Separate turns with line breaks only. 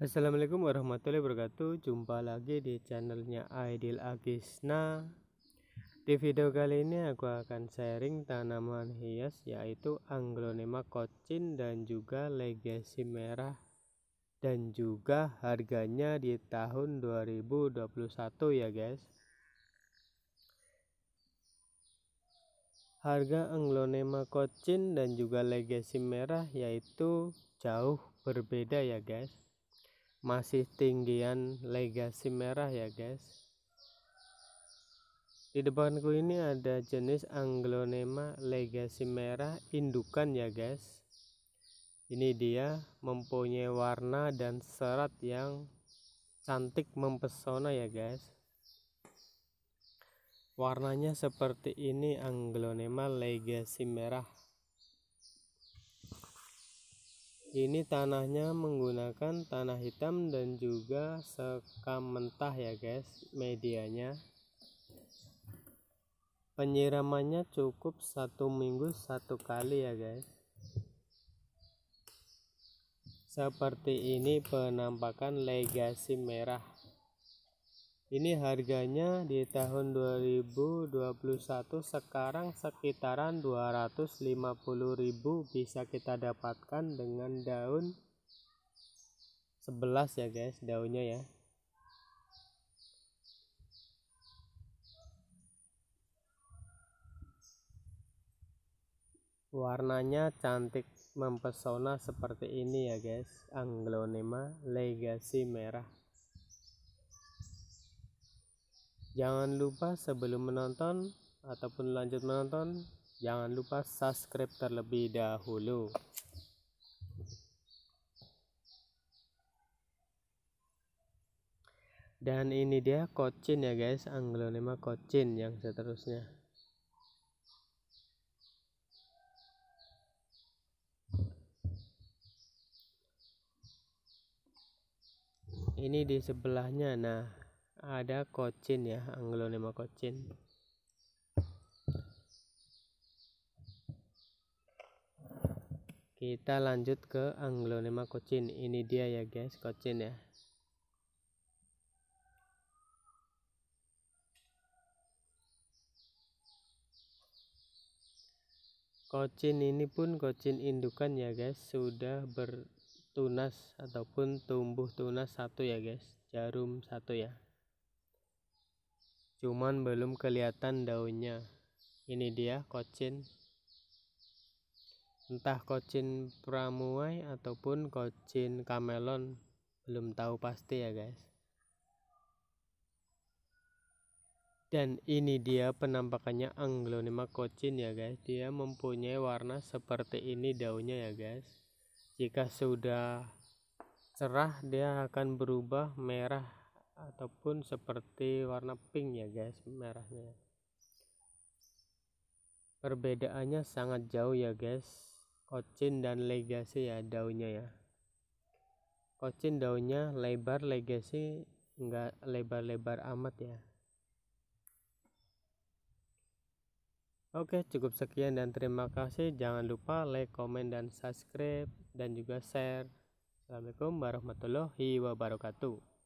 Assalamualaikum warahmatullahi wabarakatuh Jumpa lagi di channelnya Aidil Agisna Di video kali ini aku akan sharing tanaman hias Yaitu Anglonema Cochin dan juga Legacy Merah Dan juga harganya di tahun 2021 ya guys Harga Anglonema Cochin dan juga Legacy Merah yaitu jauh berbeda ya guys masih tinggian legasi merah ya guys di depanku ini ada jenis anglonema legasi merah indukan ya guys ini dia mempunyai warna dan serat yang cantik mempesona ya guys warnanya seperti ini anglonema legasi merah ini tanahnya menggunakan tanah hitam dan juga sekam mentah ya guys medianya penyiramannya cukup satu minggu satu kali ya guys seperti ini penampakan legasi merah ini harganya di tahun 2021 sekarang sekitaran 250.000 bisa kita dapatkan dengan daun 11 ya guys daunnya ya warnanya cantik mempesona seperti ini ya guys anglonema legacy merah Jangan lupa sebelum menonton ataupun lanjut menonton, jangan lupa subscribe terlebih dahulu. Dan ini dia kocin ya guys, anglonema kocin yang seterusnya. Ini di sebelahnya. Nah, ada Cochin ya anglonema Cochin kita lanjut ke anglonema Cochin ini dia ya guys Cochin ya Kocin ini pun kocin indukan ya guys sudah bertunas ataupun tumbuh tunas satu ya guys jarum satu ya cuman belum kelihatan daunnya ini dia kocin entah kocin pramuai ataupun kocin kamelon belum tahu pasti ya guys Dan ini dia penampakannya Anglonema kocin ya guys. Dia mempunyai warna seperti ini daunnya ya guys. Jika sudah cerah dia akan berubah merah ataupun seperti warna pink ya guys merahnya perbedaannya sangat jauh ya guys Kocin dan Legacy ya daunnya ya Kocin daunnya lebar Legacy enggak lebar-lebar amat ya Oke cukup sekian dan terima kasih jangan lupa like, comment dan subscribe dan juga share Assalamualaikum warahmatullahi wabarakatuh